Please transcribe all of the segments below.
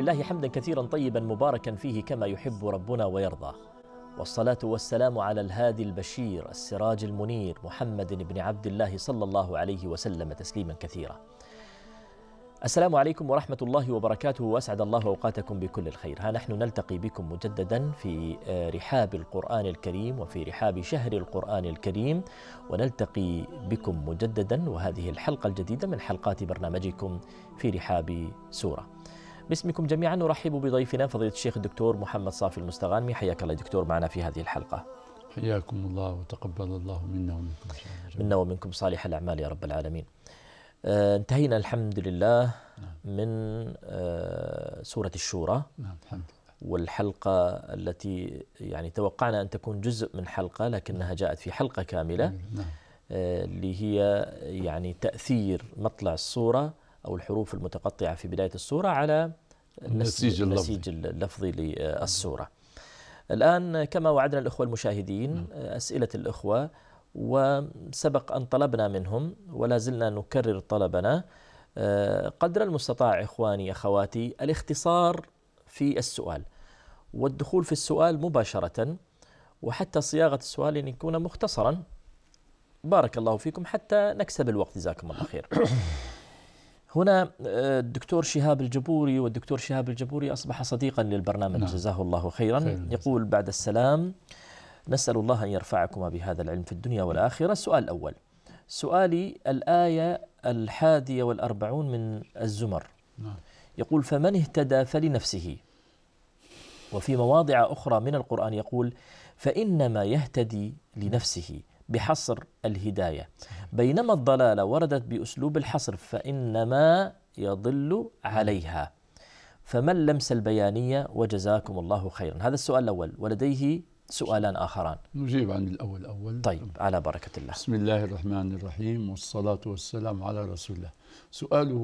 لله حمدا كثيرا طيبا مباركا فيه كما يحب ربنا ويرضى والصلاة والسلام على الهادي البشير السراج المنير محمد بن عبد الله صلى الله عليه وسلم تسليما كثيرا السلام عليكم ورحمة الله وبركاته وأسعد الله أوقاتكم بكل الخير ها نحن نلتقي بكم مجددا في آه، رحاب القرآن الكريم وفي رحاب شهر القرآن الكريم ونلتقي بكم مجددا وهذه الحلقة الجديدة من حلقات برنامجكم في رحاب سورة باسمكم جميعا نرحب بضيفنا فضيلة الشيخ الدكتور محمد صافي المستغانمي حياك الله دكتور معنا في هذه الحلقة حياكم الله وتقبل الله منا ومنكم منا ومنكم صالح الأعمال يا رب العالمين آه انتهينا الحمد لله نعم. من آه سورة الشورى نعم الحمد لله والحلقة التي يعني توقعنا أن تكون جزء من حلقة لكنها جاءت في حلقة كاملة نعم. آه، اللي هي يعني تأثير مطلع الصورة أو الحروف المتقطعة في بداية السورة على النسيج اللفظي, اللفظي للسورة الآن كما وعدنا الإخوة المشاهدين نعم. أسئلة الإخوة وسبق أن طلبنا منهم ولا زلنا نكرر طلبنا آه، قدر المستطاع إخواني أخواتي الاختصار في السؤال والدخول في السؤال مباشرة وحتى صياغة السؤال أن يكون مختصرا بارك الله فيكم حتى نكسب الوقت جزاكم الله خير هنا آه، الدكتور شهاب الجبوري والدكتور شهاب الجبوري أصبح صديقا للبرنامج نعم. جزاه الله خيرا خير. يقول بعد السلام نسأل الله أن يرفعكما بهذا العلم في الدنيا والآخرة السؤال الأول سؤالي الآية الحادية والأربعون من الزمر نعم. يقول فمن اهتدى فلنفسه وفي مواضع أخرى من القرآن يقول فإنما يهتدي لنفسه بحصر الهداية بينما الضلالة وردت بأسلوب الحصر فإنما يضل عليها فما اللمسة البيانية وجزاكم الله خيرا هذا السؤال الأول ولديه سؤالان آخران نجيب عن الأول أول طيب على بركة الله بسم الله الرحمن الرحيم والصلاة والسلام على رسول الله سؤاله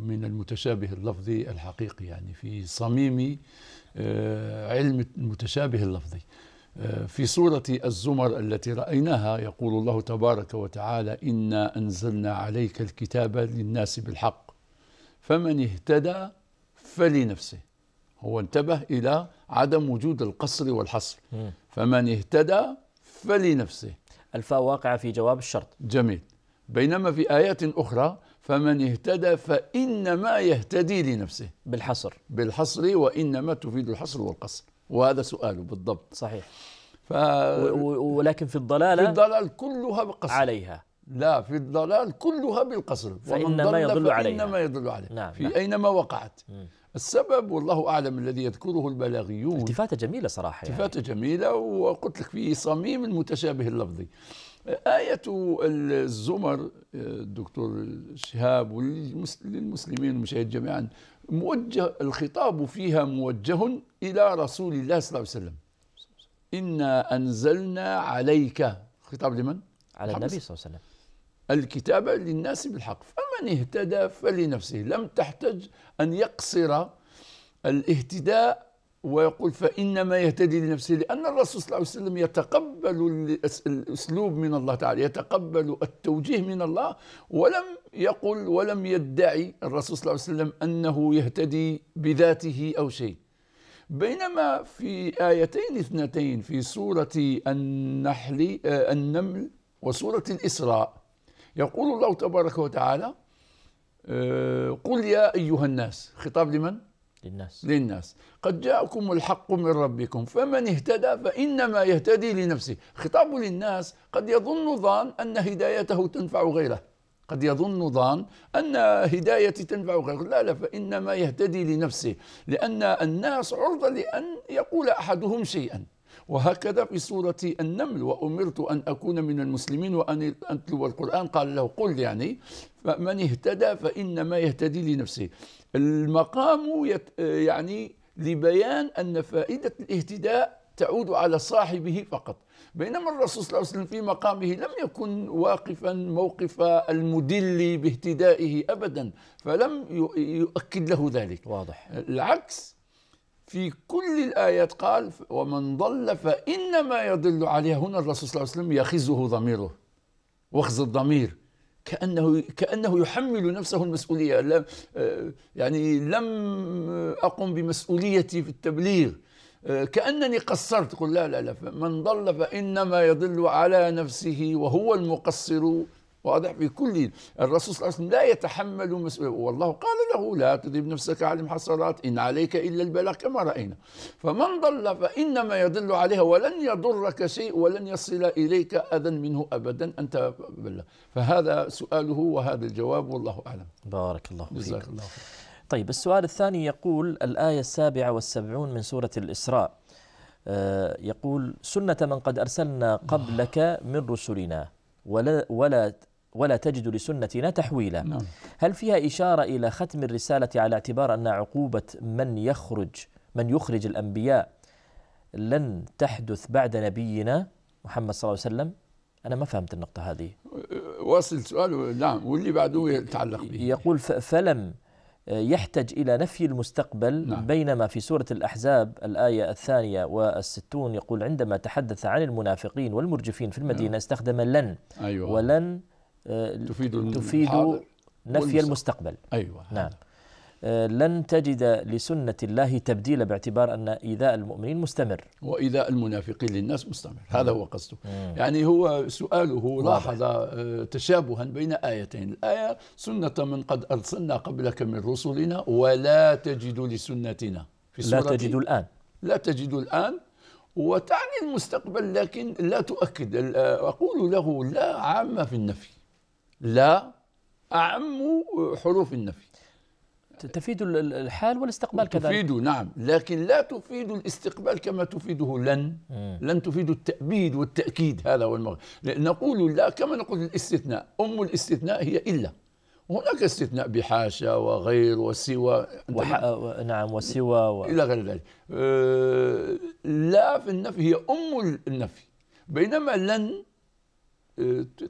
من المتشابه اللفظي الحقيقي يعني في صميم آه، علم المتشابه اللفظي في سورة الزمر التي رأيناها يقول الله تبارك وتعالى إنا أنزلنا عليك الكتاب للناس بالحق فمن اهتدى فلنفسه هو انتبه إلى عدم وجود القصر والحصر فمن اهتدى فلنفسه الفاء واقعة في جواب الشرط جميل بينما في آيات أخرى فمن اهتدى فإنما يهتدي لنفسه بالحصر بالحصر وإنما تفيد الحصر والقصر وهذا سؤاله بالضبط صحيح ف... ولكن في الضلالة في الضلال كلها بقصر عليها لا في الضلال كلها بالقصر فإنما ضل يضل عليها فإنما يضل عليها نعم في نعم. أينما وقعت م. السبب والله أعلم الذي يذكره البلاغيون التفاتة جميلة صراحة يعني. التفاتة جميلة وقلت لك في صميم المتشابه اللفظي آية الزمر آه، الدكتور شهاب وللمسلمين والمشاهد جميعا موجه الخطاب فيها موجه إلى رسول الله صلى الله عليه وسلم إنا أنزلنا عليك خطاب لمن؟ على النبي صلى الله عليه وسلم الكتاب للناس بالحق فمن اهتدى فلنفسه لم تحتج أن يقصر الاهتداء ويقول فإنما يهتدي لنفسه لأن الرسول صلى الله عليه وسلم يتقبل الأسلوب من الله تعالى يتقبل التوجيه من الله ولم يقل ولم يدعي الرسول صلى الله عليه وسلم أنه يهتدي بذاته أو شيء بينما في آيتين اثنتين في سورة النحل آه، النمل وسورة الإسراء يقول الله تبارك وتعالى آه، قل يا أيها الناس خطاب لمن؟ للناس للناس قد جاءكم الحق من ربكم فمن اهتدى فإنما يهتدي لنفسه خطاب للناس قد يظن ظان أن هدايته تنفع غيره قد يظن ظان أن هدايتي تنفع غيره لا لا فإنما يهتدي لنفسه لأن الناس عرضة لأن يقول أحدهم شيئا وهكذا في سورة النمل وأمرت أن أكون من المسلمين وأن أتلو القرآن قال له قل يعني فمن اهتدى فإنما يهتدي لنفسه المقام يت يعني لبيان أن فائدة الاهتداء تعود على صاحبه فقط بينما الرسول صلى الله عليه وسلم في مقامه لم يكن واقفا موقف المدل باهتدائه ابدا فلم يؤكد له ذلك واضح العكس في كل الآيات قال ومن ضل فإنما يضل عليها هنا الرسول صلى الله عليه وسلم يخزه ضميره وخز الضمير كأنه كأنه يحمل نفسه المسؤولية لم آه، يعني لم أقم بمسؤوليتي في التبليغ آه، كأنني قصرت قل لا لا لا من ضل فإنما يضل على نفسه وهو المقصر واضح بكل الرسول صلى الله عليه وسلم لا يتحمل مسؤولية والله قال له لا تضرب نفسك على المحصلات إن عليك إلا البلاء كما رأينا فمن ضل فإنما يضل عليها ولن يضرك شيء ولن يصل إليك أذى منه أبدا أنت بلا فهذا سؤاله وهذا الجواب والله أعلم بارك الله فيك جزاك الله خير. طيب السؤال الثاني يقول الآية السابعة والسبعون من سورة الإسراء آه، يقول سنة من قد أرسلنا قبلك من رسلنا ولا, ولا ولا تجد لسنتنا تحويلا نعم. هل فيها إشارة إلى ختم الرسالة على اعتبار أن عقوبة من يخرج من يخرج الأنبياء لن تحدث بعد نبينا محمد صلى الله عليه وسلم أنا ما فهمت النقطة هذه واصل سؤاله نعم واللي بعده يتعلق به يقول فلم يحتج إلى نفي المستقبل نعم. بينما في سورة الأحزاب الآية الثانية والستون يقول عندما تحدث عن المنافقين والمرجفين في المدينة نعم. استخدم لن أيوة. ولن آه، تفيد تفيد نفي المستقبل أيوة نعم آه، لن تجد لسنة الله تبديلا باعتبار أن إيذاء المؤمنين مستمر وإيذاء المنافقين للناس مستمر هذا هو قصده يعني هو سؤاله لاحظ آه، تشابها بين آيتين الآية سنة من قد أرسلنا قبلك من رسلنا ولا تجد لسنتنا في لا تجد الآن لا تجد الآن وتعني المستقبل لكن لا تؤكد أقول له لا عامة في النفي لا أعم حروف النفي تفيد الحال والاستقبال كذلك تفيد نعم لكن لا تفيد الاستقبال كما تفيده لن مم. لن تفيد التأبيد والتأكيد هذا هو المغرب نقول لا كما نقول الاستثناء أم الاستثناء هي إلا هناك استثناء بحاشا وغير وسوى وح... نعم وسوى و... إلى غير ذلك أه... لا في النفي هي أم النفي بينما لن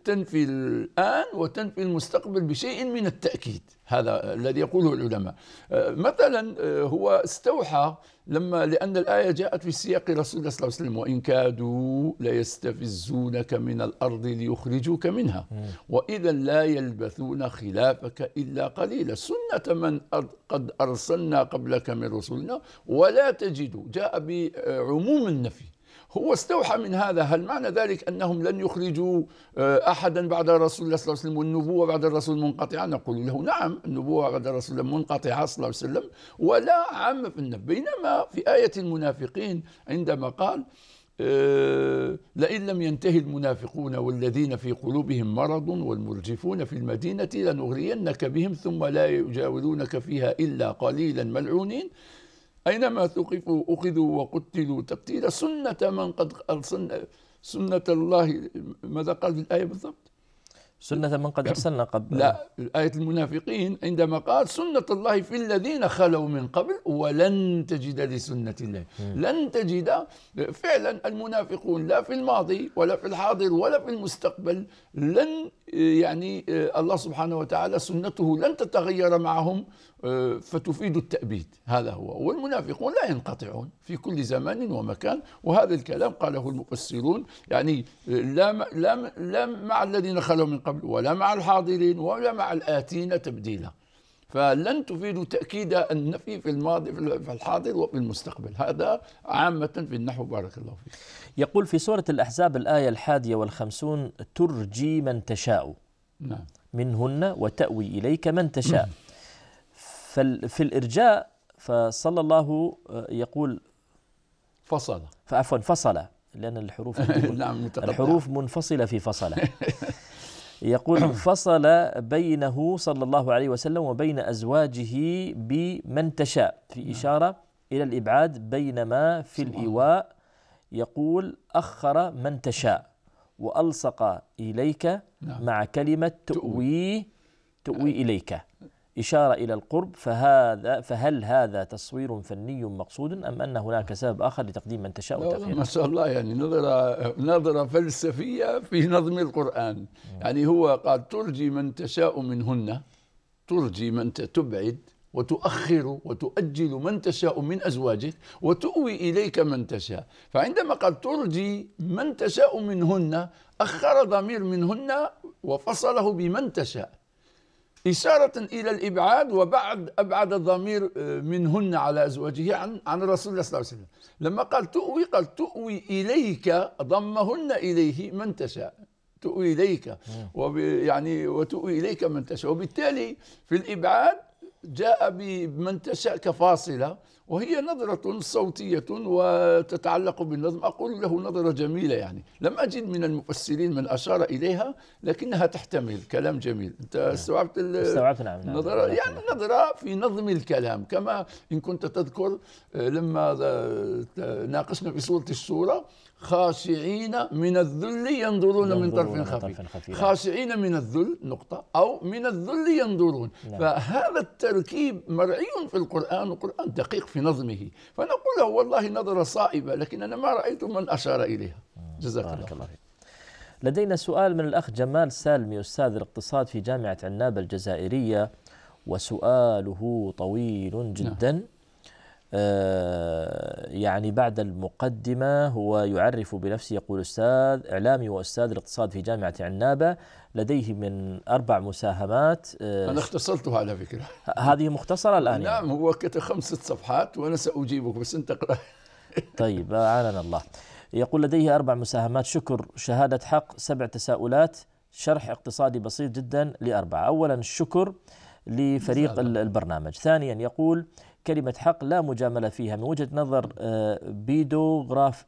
تنفي الآن وتنفي المستقبل بشيء من التأكيد هذا الذي يقوله العلماء آه، مثلا آه، هو استوحى لما لأن الآية جاءت في سياق رسول الله صلى الله عليه وسلم وإن كادوا ليستفزونك من الأرض ليخرجوك منها وإذا لا يلبثون خلافك إلا قليلا سنة من قد أرسلنا قبلك من رسلنا ولا تجد جاء بعموم النفي هو استوحى من هذا هل معنى ذلك أنهم لن يخرجوا آه، أحدا بعد رسول الله صلى الله عليه وسلم والنبوة بعد الرسول منقطعة نقول له نعم النبوة بعد الرسول منقطعة صلى الله عليه وسلم ولا عام في النبي بينما في آية المنافقين عندما قال آه، لئن لم ينتهي المنافقون والذين في قلوبهم مرض والمرجفون في المدينة لنغرينك بهم ثم لا يجاورونك فيها إلا قليلا ملعونين أينما ثقفوا أخذوا وقتلوا تقتيلا سنة من قد أرسلنا سنة الله ماذا قال في الآية بالضبط سنة من قد أرسلنا قبل لا آية المنافقين عندما قال سنة الله في الذين خلوا من قبل ولن تجد لسنة الله لن تجد فعلا المنافقون لا في الماضي ولا في الحاضر ولا في المستقبل لن يعني آه، الله سبحانه وتعالى سنته لن تتغير معهم آه، فتفيد التأبيد هذا هو والمنافقون لا ينقطعون في كل زمان ومكان وهذا الكلام قاله المفسرون يعني آه، لا لا لا مع الذين خلوا من قبل ولا مع الحاضرين ولا مع الآتين تبديلا فلن تفيد تأكيد النفي في الماضي في الحاضر وفي المستقبل هذا عامة في النحو بارك الله فيك يقول في سورة الأحزاب الآية الحادية والخمسون ترجي من تشاء نعم. منهن وتأوي إليك من تشاء في الإرجاء فصلى الله آه، يقول فصل فعفوا فصل لأن الحروف نعم الحروف منفصلة في فصل يقول فصل بينه صلى الله عليه وسلم وبين أزواجه بمن تشاء في نعم. إشارة إلى الإبعاد بينما في الإيواء يقول أخر من تشاء وألصق إليك نعم. مع كلمة تؤوي تؤوي نعم. إليك إشارة إلى القرب فهذا فهل هذا تصوير فني مقصود أم أن هناك سبب آخر لتقديم من تشاء وتأخير ما شاء الله يعني نظرة نظرة فلسفية في نظم القرآن مم. نعم. يعني هو قال ترجي من تشاء منهن ترجي من تبعد وتؤخر وتؤجل من تشاء من أزواجك وتؤوي إليك من تشاء فعندما قال ترجي من تشاء منهن أخر ضمير منهن وفصله بمن تشاء إشارة إلى الإبعاد وبعد أبعد الضمير آه، منهن على أزواجه عن عن رسول الله صلى الله عليه وسلم لما قال تؤوي قال تؤوي إليك ضمهن إليه من تشاء تؤوي إليك وب يعني وتؤوي إليك من تشاء وبالتالي في الإبعاد جاء بمنتشأ كفاصلة وهي نظرة صوتية وتتعلق بالنظم أقول له نظرة جميلة يعني لم أجد من المفسرين من أشار إليها لكنها تحتمل كلام جميل أنت نعم. استوعبت استوعبت نعم, نعم. نظرة نعم. يعني نظرة في نظم الكلام كما إن كنت تذكر لما ناقشنا في صورة الصوره خاشعين من الذل ينظرون من طرف خفي نعم. خاشعين من الذل نقطة أو من الذل ينظرون نعم. فهذا التركيب مرعي في القرآن والقرآن دقيق في نظمه فنقول له والله نظرة صائبة لكن أنا ما رأيت من أشار إليها جزاك الله, الله خير لدينا سؤال من الأخ جمال سالمي أستاذ الاقتصاد في جامعة عنابة الجزائرية وسؤاله طويل نعم. جدا نعم. آه، يعني بعد المقدمة هو يعرف بنفسه يقول أستاذ إعلامي وأستاذ الاقتصاد في جامعة عنابة لديه من أربع مساهمات آه، أنا اختصرتها على فكرة هذه مختصرة الآن يعني؟ نعم يعني. هو خمسة صفحات وأنا سأجيبك بس أنت اقرأ طيب أعاننا الله يقول لديه أربع مساهمات شكر شهادة حق سبع تساؤلات شرح اقتصادي بسيط جدا لأربعة أولا الشكر لفريق البرنامج ثانيا يقول كلمة حق لا مجاملة فيها من وجهة نظر آه، بيدوغراف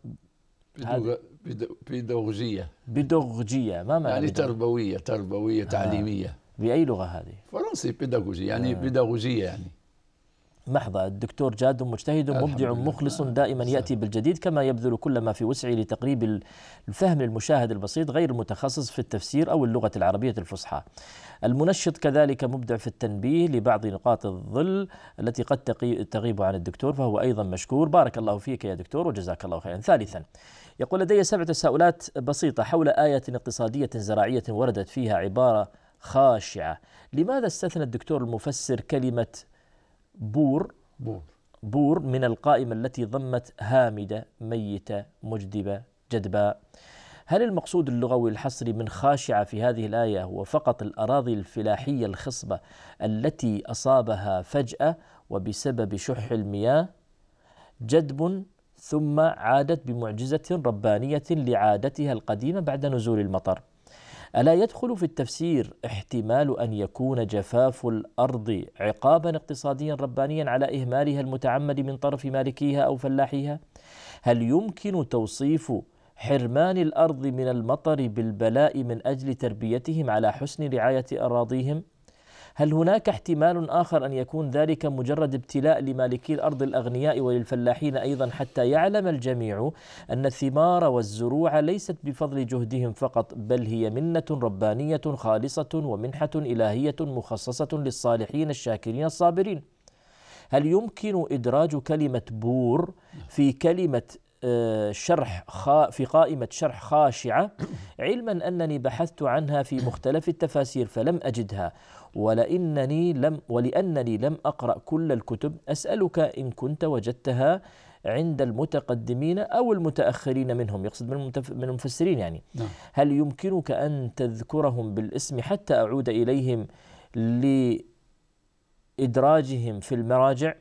بيدوغجية بيدوغجية ما معنى يعني تربوية تربوية آه. تعليمية آه. بأي لغة هذه؟ فرنسي بيداغوجي يعني آه. بيداغوجية يعني محضة الدكتور جاد مجتهد مبدع مخلص آه، دائما يأتي بالجديد كما يبذل كل ما في وسعه لتقريب الفهم للمشاهد البسيط غير المتخصص في التفسير أو اللغة العربية الفصحى المنشط كذلك مبدع في التنبيه لبعض نقاط الظل التي قد تغيب عن الدكتور فهو أيضا مشكور بارك الله فيك يا دكتور وجزاك الله خيرا ثالثا يقول لدي سبع تساؤلات بسيطة حول آية اقتصادية زراعية وردت فيها عبارة خاشعة لماذا استثنى الدكتور المفسر كلمة بور بور بور من القائمة التي ضمت هامدة ميتة مجدبة جدباء هل المقصود اللغوي الحصري من خاشعة في هذه الآية هو فقط الأراضي الفلاحية الخصبة التي أصابها فجأة وبسبب شح المياه جدب ثم عادت بمعجزة ربانية لعادتها القديمة بعد نزول المطر ألا يدخل في التفسير احتمال أن يكون جفاف الأرض عقابا اقتصاديا ربانيا على إهمالها المتعمد من طرف مالكيها أو فلاحيها؟ هل يمكن توصيف حرمان الأرض من المطر بالبلاء من أجل تربيتهم على حسن رعاية أراضيهم؟ هل هناك احتمال آخر أن يكون ذلك مجرد ابتلاء لمالكي الأرض الأغنياء وللفلاحين أيضا حتى يعلم الجميع أن الثمار والزروع ليست بفضل جهدهم فقط بل هي منة ربانية خالصة ومنحة إلهية مخصصة للصالحين الشاكرين الصابرين هل يمكن إدراج كلمة بور في كلمة آه، شرح خا في قائمة شرح خاشعة علما أنني بحثت عنها في مختلف التفاسير فلم أجدها ولأنني لم ولأنني لم أقرأ كل الكتب أسألك إن كنت وجدتها عند المتقدمين أو المتأخرين منهم يقصد من, من المفسرين يعني نعم. هل يمكنك أن تذكرهم بالاسم حتى أعود إليهم لإدراجهم في المراجع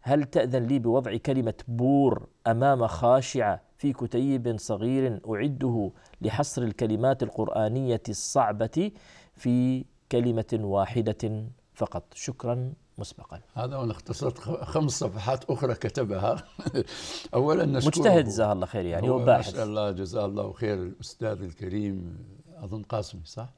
هل تأذن لي بوضع كلمة بور أمام خاشعة في كتيب صغير أعده لحصر الكلمات القرآنية الصعبة في كلمة واحدة فقط شكرا مسبقا هذا وأنا اختصرت خمس صفحات أخرى كتبها أولا نشكره مجتهد جزاه الله خير يعني وباحث ما شاء الله جزاه الله خير الأستاذ الكريم أظن قاسمي صح؟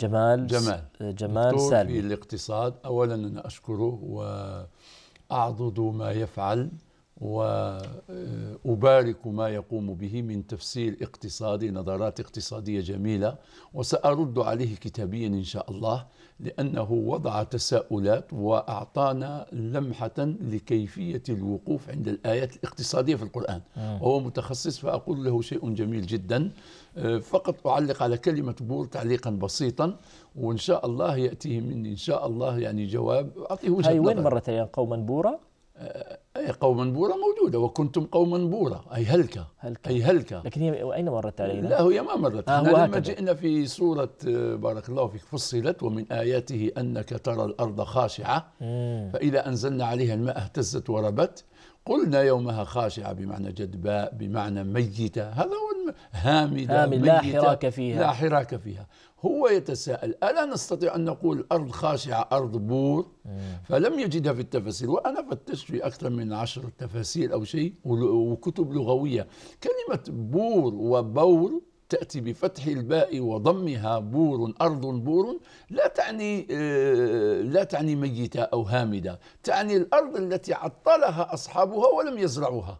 جمال جمال جمال سالم في الاقتصاد أولا أنا أشكره وأعضد ما يفعل وأبارك ما يقوم به من تفسير اقتصادي نظرات اقتصادية جميلة وسأرد عليه كتابيا إن شاء الله لأنه وضع تساؤلات وأعطانا لمحة لكيفية الوقوف عند الآيات الاقتصادية في القرآن آه. وهو متخصص فأقول له شيء جميل جدا آه، فقط أعلق على كلمة بور تعليقا بسيطا وإن شاء الله يأتيه مني إن شاء الله يعني جواب أعطيه وجهة هاي وين مرتين قوما بورا؟ قوما بورا موجودة وكنتم قوما بورا أي هلكة, هلكة. أي هلكة لكن هي أين مرت علينا؟ لا هي ما مرت آه احنا لما جئنا في سورة آه، بارك الله فيك فصلت ومن آياته أنك ترى الأرض خاشعة فإذا أنزلنا عليها الماء اهتزت وربت قلنا يومها خاشعة بمعنى جدباء بمعنى ميتة هذا هو هامدة هامد لا حراك فيها لا حراك فيها هو يتساءل ألا نستطيع أن نقول أرض خاشعة أرض بور فلم يجدها في التفاسير وأنا فتشت في أكثر من عشر تفاسير أو شيء وكتب لغوية كلمة بور وبور تأتي بفتح الباء وضمها بور أرض بور لا تعني آه، لا تعني ميتة أو هامدة تعني الأرض التي عطلها أصحابها ولم يزرعوها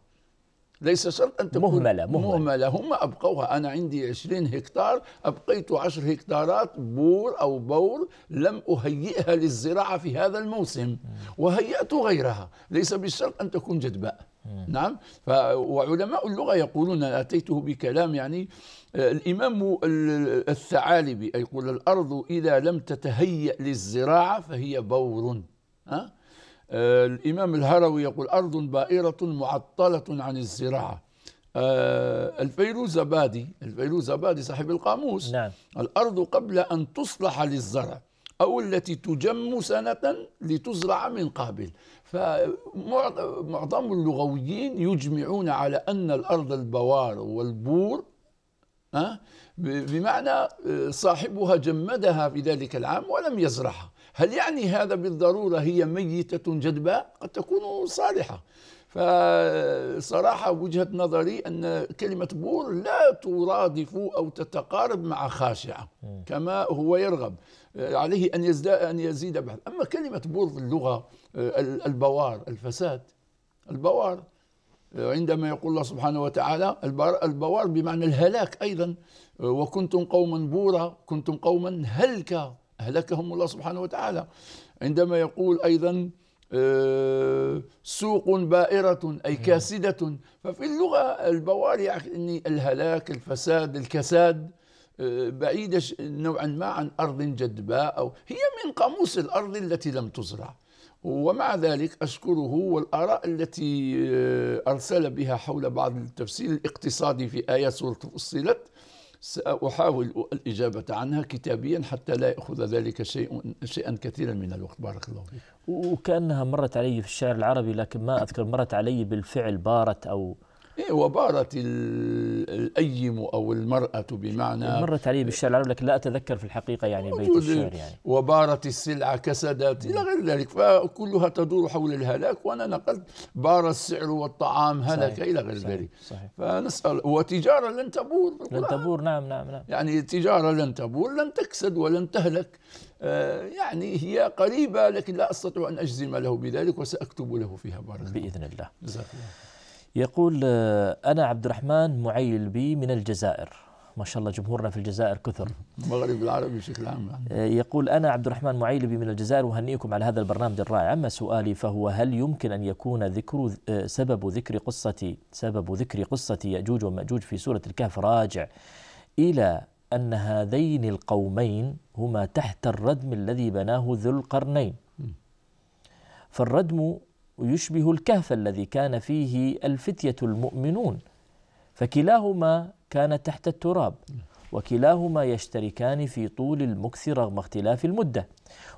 ليس شرط أن تكون مهملة مهملة, مهملة. هم أبقوها أنا عندي 20 هكتار أبقيت 10 هكتارات بور أو بور لم أهيئها للزراعة في هذا الموسم وهيأت غيرها ليس بالشرط أن تكون جدباء نعم ف... وعلماء اللغة يقولون أتيته بكلام يعني آه، الإمام الثعالبي يقول الأرض إذا لم تتهيأ للزراعة فهي بور ها؟ الإمام الهروي يقول أرض بائرة معطلة عن الزراعة آه، الفيروز بادي الفيروز بادي صاحب القاموس نعم. الأرض قبل أن تصلح للزرع أو التي تجم سنة لتزرع من قبل فمعظم اللغويين يجمعون على أن الأرض البوار والبور آه، بمعنى آه، صاحبها جمدها في ذلك العام ولم يزرعها هل يعني هذا بالضرورة هي ميتة جدباء قد تكون صالحة فصراحة وجهة نظري أن كلمة بور لا ترادف أو تتقارب مع خاشعة كما هو يرغب آه، عليه أن يزداد أن يزيد بحث أما كلمة بور في اللغة آه، البوار الفساد البوار آه، عندما يقول الله سبحانه وتعالى البوار بمعنى الهلاك أيضا وكنتم قوما بورا كنتم قوما هلكا أهلكهم الله سبحانه وتعالى عندما يقول أيضا آه، سوق بائرة أي كاسدة ففي اللغة البواري يعني الهلاك الفساد الكساد آه، بعيدة نوعا ما عن أرض جدباء أو هي من قاموس الأرض التي لم تزرع ومع ذلك أشكره والآراء التي آه، أرسل بها حول بعض التفسير الاقتصادي في آية سورة فصلت سأحاول الإجابة عنها كتابيا حتى لا يأخذ ذلك شيء شيئا كثيرا من الوقت بارك الله فيك وكأنها مرت علي في الشعر العربي لكن ما أذكر مرت علي بالفعل بارت أو إيه، وبارت الأيم أو المرأة بمعنى مرت علي بالشعر العربي لكن لا أتذكر في الحقيقة يعني بيت الشعر يعني وبارت السلعة كسدت إلى غير ذلك فكلها تدور حول الهلاك وأنا نقلت بار السعر والطعام هلك إلى غير صحيح. ذلك صحيح. فنسأل وتجارة لن تبور لن تبور نعم نعم نعم يعني تجارة لن تبور لن تكسد ولن تهلك آه، يعني هي قريبة لكن لا أستطيع أن أجزم له بذلك وسأكتب له فيها بارك بإذن الله جزاك الله يقول آه، أنا عبد الرحمن معيل بي من الجزائر ما شاء الله جمهورنا في الجزائر كثر المغرب العربي بشكل عام يعني. آه، يقول أنا عبد الرحمن معيلبي من الجزائر وهنيكم على هذا البرنامج الرائع أما سؤالي فهو هل يمكن أن يكون ذكر آه، سبب ذكر قصتي سبب ذكر قصتي يأجوج ومأجوج في سورة الكهف راجع إلى أن هذين القومين هما تحت الردم الذي بناه ذو القرنين فالردم ويشبه الكهف الذي كان فيه الفتية المؤمنون فكلاهما كان تحت التراب وكلاهما يشتركان في طول المكث رغم اختلاف المدة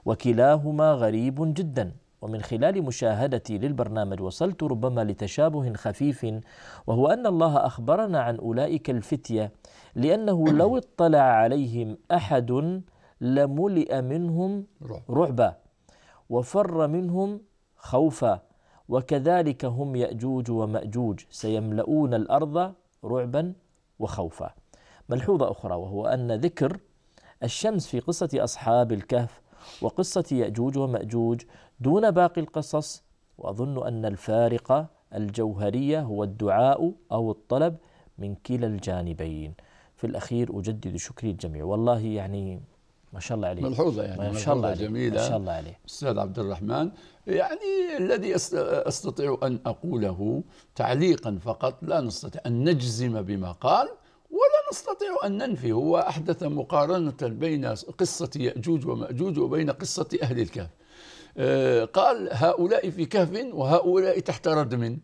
وكلاهما غريب جدا ومن خلال مشاهدتي للبرنامج وصلت ربما لتشابه خفيف وهو أن الله أخبرنا عن أولئك الفتية لأنه لو اطلع عليهم أحد لملئ منهم رعبا وفر منهم خوفا وكذلك هم يأجوج ومأجوج سيملؤون الأرض رعبا وخوفا ملحوظة أخرى وهو أن ذكر الشمس في قصة أصحاب الكهف وقصة يأجوج ومأجوج دون باقي القصص وأظن أن الفارق الجوهرية هو الدعاء أو الطلب من كلا الجانبين في الأخير أجدد شكري الجميع والله يعني ما شاء الله عليه ملحوظة يعني ما شاء الله عليه جميلة ما شاء الله عليه أستاذ عبد الرحمن يعني الذي استطيع ان اقوله تعليقا فقط لا نستطيع ان نجزم بما قال ولا نستطيع ان ننفي هو احدث مقارنه بين قصه ياجوج وماجوج وبين قصه اهل الكهف آه، قال هؤلاء في كهف وهؤلاء تحت ردم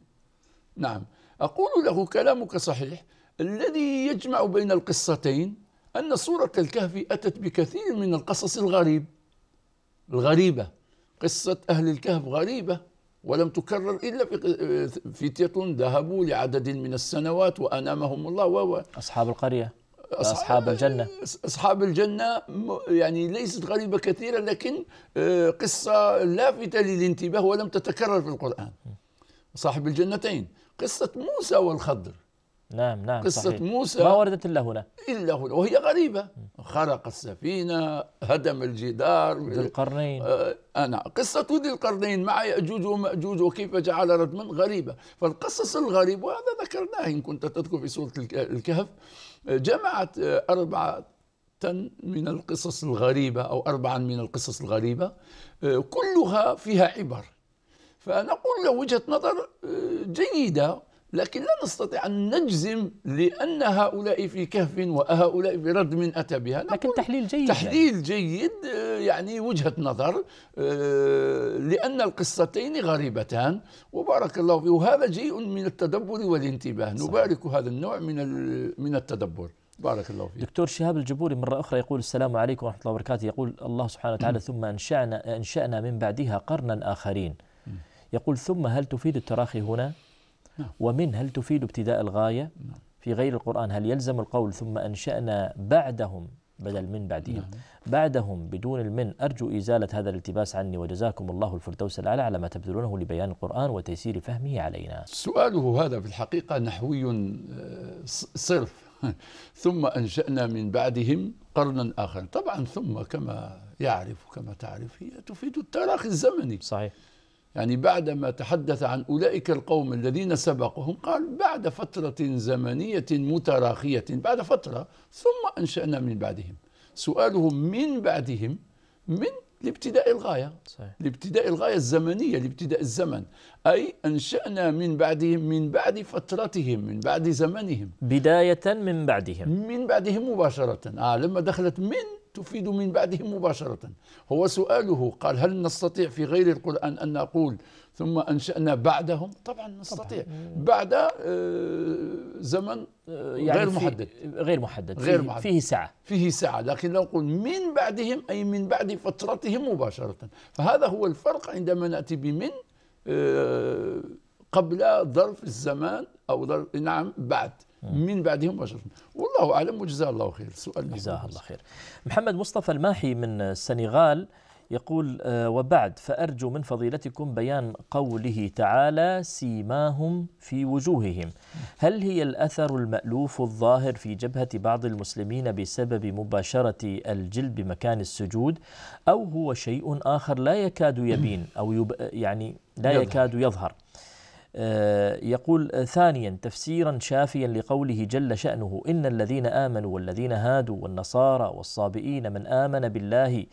نعم اقول له كلامك صحيح الذي يجمع بين القصتين ان سوره الكهف اتت بكثير من القصص الغريب الغريبه قصة أهل الكهف غريبة ولم تكرر إلا في فتية ذهبوا لعدد من السنوات وأنامهم الله و أصحاب القرية أصحاب الجنة أصحاب الجنة يعني ليست غريبة كثيرا لكن آه، قصة لافتة للانتباه ولم تتكرر في القرآن صاحب الجنتين قصة موسى والخضر نعم نعم قصة صحيح. موسى ما وردت إلا هنا إلا هنا وهي غريبة خرق السفينة هدم الجدار ذي القرنين آه أنا قصة ذي القرنين مع يأجوج ومأجوج وكيف جعل ردما غريبة فالقصص الغريب وهذا ذكرناه إن كنت تذكر في سورة الكهف آه، جمعت آه، أربعة من القصص الغريبة أو أربعا من القصص الغريبة آه، كلها فيها عبر فنقول له وجهة نظر جيدة لكن لا نستطيع أن نجزم لأن هؤلاء في كهف وهؤلاء في رد من أتى بها لكن تحليل جيد تحليل جيد يعني, آه، يعني وجهة نظر آه، لأن القصتين غريبتان وبارك الله فيه وهذا جيء من التدبر والانتباه صحيح. نبارك هذا النوع من من التدبر بارك الله فيك دكتور شهاب الجبوري مرة أخرى يقول السلام عليكم ورحمة الله وبركاته يقول الله سبحانه وتعالى ثم أنشأنا, أنشأنا من بعدها قرنا آخرين يقول ثم هل تفيد التراخي هنا نعم. ومن هل تفيد ابتداء الغاية نعم. في غير القرآن هل يلزم القول ثم أنشأنا بعدهم بدل من بعدهم نعم. بعدهم بدون المن أرجو إزالة هذا الالتباس عني وجزاكم الله الفردوس الأعلى على ما تبذلونه لبيان القرآن وتيسير فهمه علينا سؤاله هذا في الحقيقة نحوي آه، صرف ثم أنشأنا من بعدهم قرنا آخر طبعا ثم كما يعرف كما تعرف هي تفيد التراخي الزمني صحيح يعني بعدما تحدث عن أولئك القوم الذين سبقهم قال بعد فترة زمنية متراخية بعد فترة ثم أنشأنا من بعدهم سؤالهم من بعدهم من لابتداء الغاية صحيح. لابتداء الغاية الزمنية لابتداء الزمن أي أنشأنا من بعدهم من بعد فترتهم من بعد زمنهم بداية من بعدهم من بعدهم مباشرة آه لما دخلت من تفيد من بعدهم مباشرة هو سؤاله قال هل نستطيع في غير القرآن أن نقول ثم أنشأنا بعدهم طبعا نستطيع طبعا. بعد آه، زمن آه، يعني غير محدد غير محدد غير فيه, محدد. فيه سعة فيه سعة لكن لو نقول من بعدهم أي من بعد فترتهم مباشرة فهذا هو الفرق عندما نأتي بمن آه، قبل ظرف الزمان أو ظرف نعم بعد من بعدهم مباشرة والله أعلم وجزاه الله خير سؤال جزاه الله خير محمد مصطفى الماحي من السنغال يقول آه، وبعد فأرجو من فضيلتكم بيان قوله تعالى سيماهم في وجوههم هل هي الأثر المألوف الظاهر في جبهة بعض المسلمين بسبب مباشرة الجلد بمكان السجود أو هو شيء آخر لا يكاد يبين أو يب يعني لا يكاد يظهر آه، يقول آه، ثانيا تفسيرا شافيا لقوله جل شأنه إن الذين آمنوا والذين هادوا والنصارى والصابئين من آمن بالله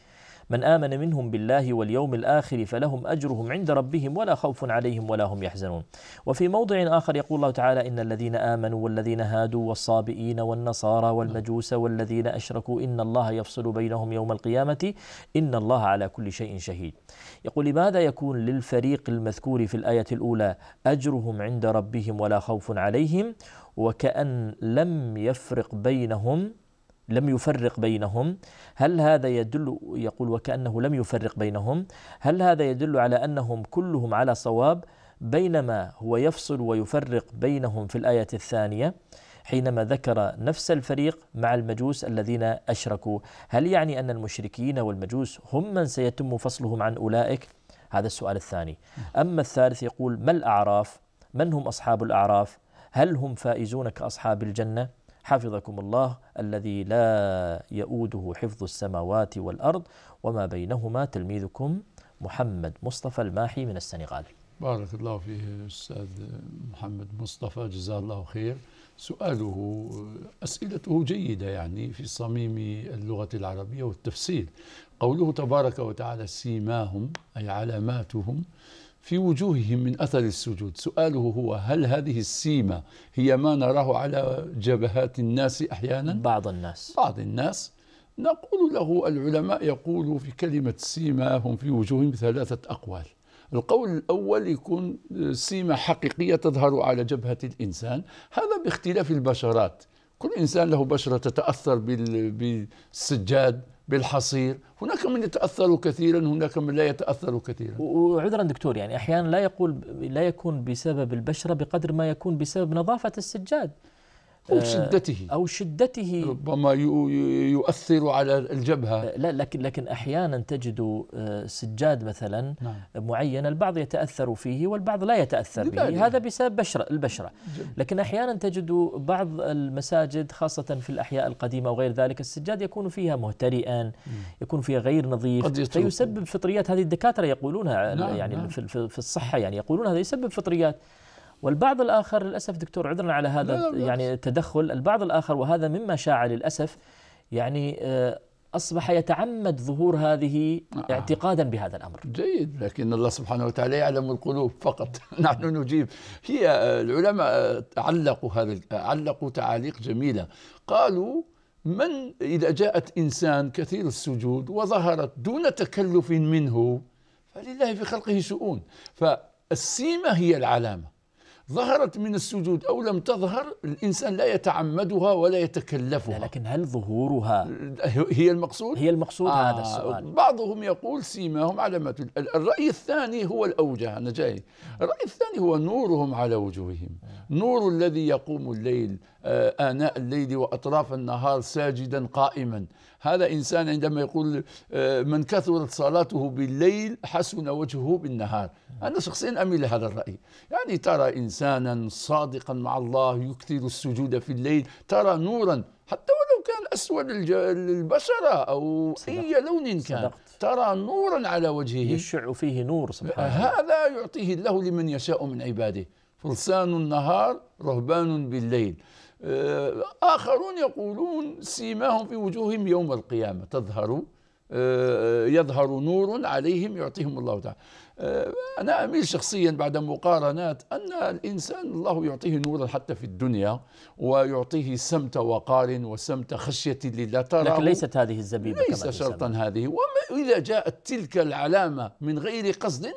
من آمن منهم بالله واليوم الآخر فلهم أجرهم عند ربهم ولا خوف عليهم ولا هم يحزنون وفي موضع آخر يقول الله تعالى إن الذين آمنوا والذين هادوا والصابئين والنصارى والمجوس والذين أشركوا إن الله يفصل بينهم يوم القيامة إن الله على كل شيء شهيد يقول لماذا يكون للفريق المذكور في الآية الأولى أجرهم عند ربهم ولا خوف عليهم وكأن لم يفرق بينهم لم يفرق بينهم هل هذا يدل يقول وكأنه لم يفرق بينهم هل هذا يدل على أنهم كلهم على صواب بينما هو يفصل ويفرق بينهم في الآية الثانية حينما ذكر نفس الفريق مع المجوس الذين أشركوا هل يعني أن المشركين والمجوس هم من سيتم فصلهم عن أولئك هذا السؤال الثاني أما الثالث يقول ما الأعراف من هم أصحاب الأعراف هل هم فائزون كأصحاب الجنة حفظكم الله الذي لا يؤوده حفظ السماوات والأرض وما بينهما تلميذكم محمد مصطفى الماحي من السنغال بارك الله فيه أستاذ محمد مصطفى جزاه الله خير سؤاله أسئلته جيدة يعني في صميم اللغة العربية والتفسير قوله تبارك وتعالى سيماهم أي علاماتهم في وجوههم من أثر السجود سؤاله هو هل هذه السيمة هي ما نراه على جبهات الناس أحيانا بعض الناس بعض الناس نقول له العلماء يقولوا في كلمة سيمة هم في وجوههم ثلاثة أقوال القول الأول يكون سيمة حقيقية تظهر على جبهة الإنسان هذا باختلاف البشرات كل إنسان له بشرة تتأثر بالسجاد بالحصير هناك من يتأثر كثيرا هناك من لا يتأثر كثيرا وعذرا دكتور يعني أحيانا لا يقول لا يكون بسبب البشرة بقدر ما يكون بسبب نظافة السجاد أو آه، شدته أو شدته ربما يؤثر على الجبهة آه، لا لكن لكن أحيانا تجد آه، سجاد مثلا نعم. معين البعض يتأثر فيه والبعض لا يتأثر به هذا بسبب بشرة البشرة لكن أحيانا تجد بعض المساجد خاصة في الأحياء القديمة وغير ذلك السجاد يكون فيها مهترئا نعم. يكون فيها غير نظيف فيسبب فطريات هذه الدكاترة يقولونها نعم. يعني نعم. في الصحة يعني يقولون هذا يسبب فطريات والبعض الآخر للأسف دكتور عذرا على هذا لا لا يعني التدخل البعض الآخر وهذا مما شاع للأسف يعني آه، أصبح يتعمد ظهور هذه آه. اعتقادا بهذا الأمر جيد لكن الله سبحانه وتعالى يعلم القلوب فقط نحن نجيب هي آه، العلماء آه، علقوا هذا علقوا تعاليق جميلة قالوا من إذا جاءت إنسان كثير السجود وظهرت دون تكلف منه فلله في خلقه شؤون فالسيمة هي العلامة ظهرت من السجود أو لم تظهر الإنسان لا يتعمدها ولا يتكلفها لكن هل ظهورها هي المقصود؟ هي المقصود آه هذا السؤال بعضهم يقول سيماهم علامات الرأي الثاني هو الأوجه أنا جاي الرأي الثاني هو نورهم على وجوههم نور الذي يقوم الليل آه، آناء الليل وأطراف النهار ساجدا قائما هذا إنسان عندما يقول آه، من كثرت صلاته بالليل حسن وجهه بالنهار أنا شخصيا أميل لهذا الرأي يعني ترى إنسانا صادقا مع الله يكثر السجود في الليل ترى نورا حتى ولو كان أسود البشرة أو صدقت. أي لون كان صدقت. ترى نورا على وجهه يشع فيه نور سبحانه هذا يعطيه الله لمن يشاء من عباده فرسان النهار رهبان بالليل آه، آخرون يقولون سيماهم في وجوههم يوم القيامة تظهر آه، آه، يظهر نور عليهم يعطيهم الله تعالى أنا أميل شخصيا بعد مقارنات أن الإنسان الله يعطيه نورا حتى في الدنيا ويعطيه سمت وقار وسمت خشية لله ترى لكن ليست هذه الزبيبة ليس شرطا هذه وإذا جاءت تلك العلامة من غير قصد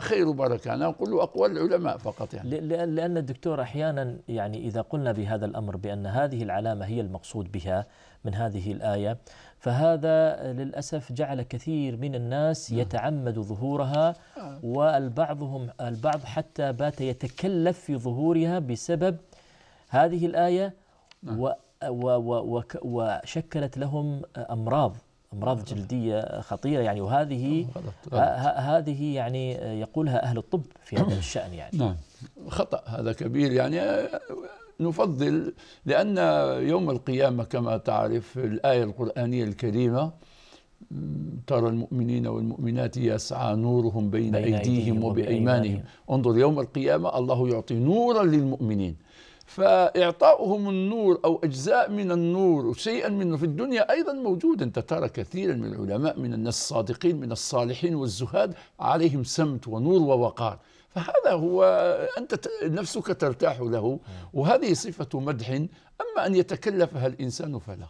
خير بركة أنا أقول له أقوال العلماء فقط يعني لأن الدكتور أحيانا يعني إذا قلنا بهذا الأمر بأن هذه العلامة هي المقصود بها من هذه الآية فهذا للأسف جعل كثير من الناس نعم. يتعمد ظهورها آه. والبعضهم البعض حتى بات يتكلف في ظهورها بسبب هذه الآية نعم. و وشكلت لهم أمراض امراض نعم. جلديه خطيره يعني وهذه هذه يعني يقولها اهل الطب في هذا الشان يعني نعم خطا هذا كبير يعني نفضل لان يوم القيامه كما تعرف الايه القرانيه الكريمه ترى المؤمنين والمؤمنات يسعى نورهم بين, بين أيديهم, أيديهم وبأيمانهم وبأيمانهم انظر يوم القيامة الله يعطي نورا للمؤمنين فإعطاؤهم النور أو أجزاء من النور وشيئا منه في الدنيا أيضا موجود أنت ترى كثيرا من العلماء من الناس الصادقين من الصالحين والزهاد عليهم سمت ونور ووقار فهذا هو أنت نفسك ترتاح له وهذه صفة مدح أما أن يتكلفها الإنسان فلا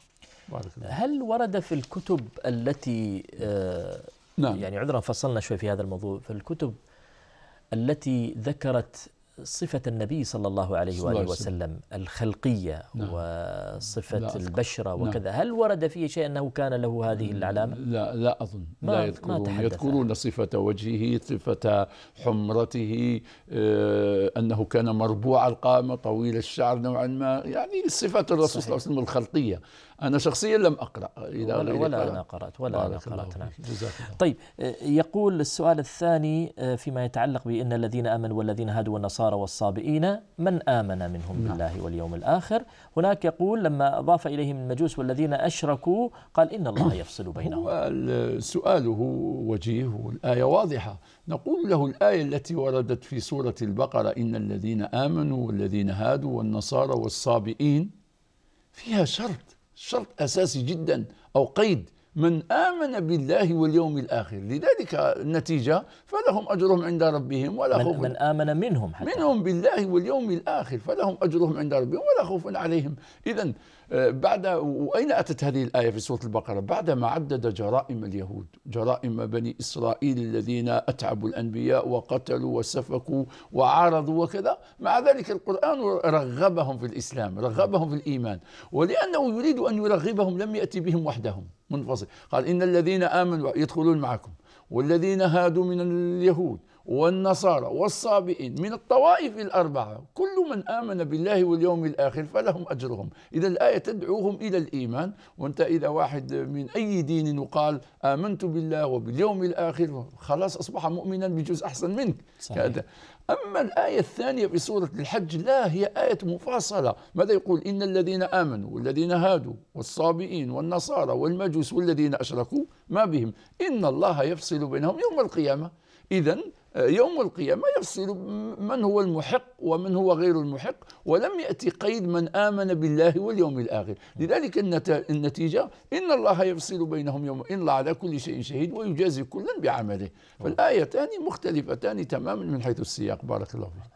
بارك الله. هل ورد في الكتب التي آه نعم. يعني عذرا فصلنا شوي في هذا الموضوع في الكتب التي ذكرت صفة النبي صلى الله عليه صلى وآله وسلم الخلقية نعم. وصفة البشرة نعم. وكذا نعم. هل ورد فيه شيء أنه كان له هذه العلامة؟ لا لا أظن ما لا يذكرون يذكرون صفة وجهه صفة حمرته آه، أنه كان مربوع القامة طويل الشعر نوعا ما يعني صفة الرسول صلى الله عليه وسلم الخلقية أنا شخصيا لم أقرأ إذا ولا, ولا أنا قرأت ولا أنا قرأت نعم طيب آه، يقول السؤال الثاني آه، فيما يتعلق بأن الذين آمنوا والذين هادوا والنصارى والصابئين من آمن منهم نعم. بالله واليوم الآخر هناك يقول لما أضاف إليهم المجوس والذين أشركوا قال إن الله يفصل بينهم سؤاله وجيه والآية واضحة نقول له الآية التي وردت في سورة البقرة إن الذين آمنوا والذين هادوا والنصارى والصابئين فيها شرط شرط أساسي جدا أو قيد من آمن بالله واليوم الآخر لذلك النتيجة فلهم أجرهم عند ربهم ولا من خوف من آمن منهم حتى منهم بالله واليوم الآخر فلهم أجرهم عند ربهم ولا خوف عليهم إذا بعد واين اتت هذه الايه في سوره البقره؟ بعدما عدد جرائم اليهود، جرائم بني اسرائيل الذين اتعبوا الانبياء وقتلوا وسفكوا وعارضوا وكذا، مع ذلك القران رغبهم في الاسلام، رغبهم في الايمان، ولانه يريد ان يرغبهم لم ياتي بهم وحدهم منفصل، قال ان الذين امنوا يدخلون معكم والذين هادوا من اليهود والنصارى والصابئين من الطوائف الأربعة كل من آمن بالله واليوم الآخر فلهم أجرهم إذا الآية تدعوهم إلى الإيمان وأنت إذا واحد من أي دين وقال آمنت بالله وباليوم الآخر خلاص أصبح مؤمنا بجزء أحسن منك صحيح. أما الآية الثانية في سورة الحج لا هي آية مفاصلة ماذا يقول إن الذين آمنوا والذين هادوا والصابئين والنصارى والمجوس والذين أشركوا ما بهم إن الله يفصل بينهم يوم القيامة إذا يوم القيامة يفصل من هو المحق ومن هو غير المحق ولم يأتي قيد من آمن بالله واليوم الآخر لذلك النتيجة إن الله يفصل بينهم يوم إن الله على كل شيء شهيد ويجازي كلا بعمله فالآيتان مختلفتان تماما من حيث السياق بارك الله فيك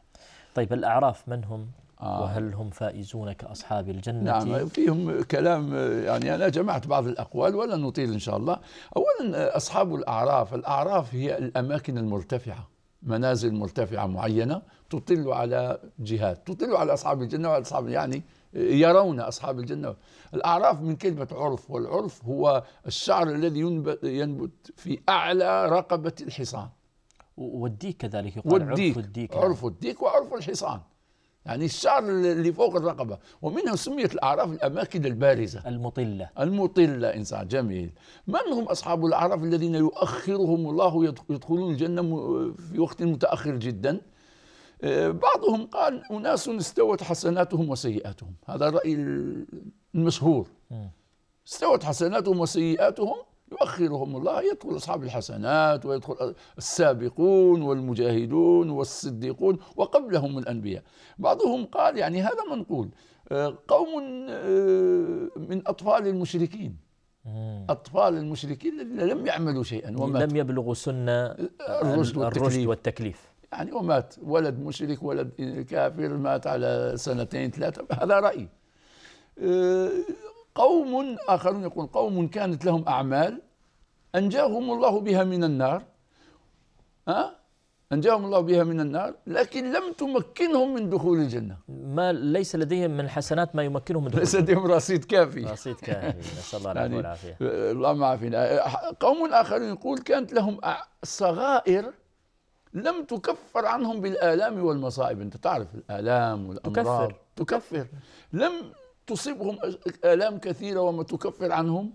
طيب الأعراف من هم؟ آه. وهل هم فائزون كأصحاب الجنة نعم فيهم كلام يعني أنا جمعت بعض الأقوال ولا نطيل إن شاء الله أولا أصحاب الأعراف الأعراف هي الأماكن المرتفعة منازل مرتفعة معينة تطل على جهات تطل على أصحاب الجنة وعلى أصحاب يعني يرون أصحاب الجنة الأعراف من كلمة عرف والعرف هو الشعر الذي ينبت في أعلى رقبة الحصان والديك كذلك يقال والديك عرف الديك عرف الديك وعرف الحصان يعني الشعر اللي فوق الرقبة ومنها سميت الأعراف الأماكن البارزة المطلة المطلة إنسان جميل من هم أصحاب الأعراف الذين يؤخرهم الله يدخلون الجنة في وقت متأخر جدا آه، بعضهم قال أناس استوت حسناتهم وسيئاتهم هذا الرأي المشهور استوت حسناتهم وسيئاتهم يؤخرهم الله يدخل أصحاب الحسنات ويدخل السابقون والمجاهدون والصديقون وقبلهم الأنبياء بعضهم قال يعني هذا منقول آه، قوم آه، من أطفال المشركين أطفال المشركين الذين لم يعملوا شيئا ومات لم يبلغوا سنة آه، الرشد والتكليف, والتكليف يعني ومات ولد مشرك ولد كافر مات على سنتين ثلاثة هذا رأي قوم آخرون يقول قوم كانت لهم أعمال أنجاهم الله بها من النار أه؟ أنجاهم الله بها من النار لكن لم تمكنهم من دخول الجنة ما ليس لديهم من حسنات ما يمكنهم من دخول ليس لديهم رصيد كافي رصيد كافي نسأل الله يعني، العافية آه، الله يعني اللهم عافينا آه، قوم آخرون يقول كانت لهم صغائر لم تكفر عنهم بالآلام والمصائب أنت تعرف الآلام والأمراض تكفر تكفر لم تصيبهم آلام كثيرة وما تكفر عنهم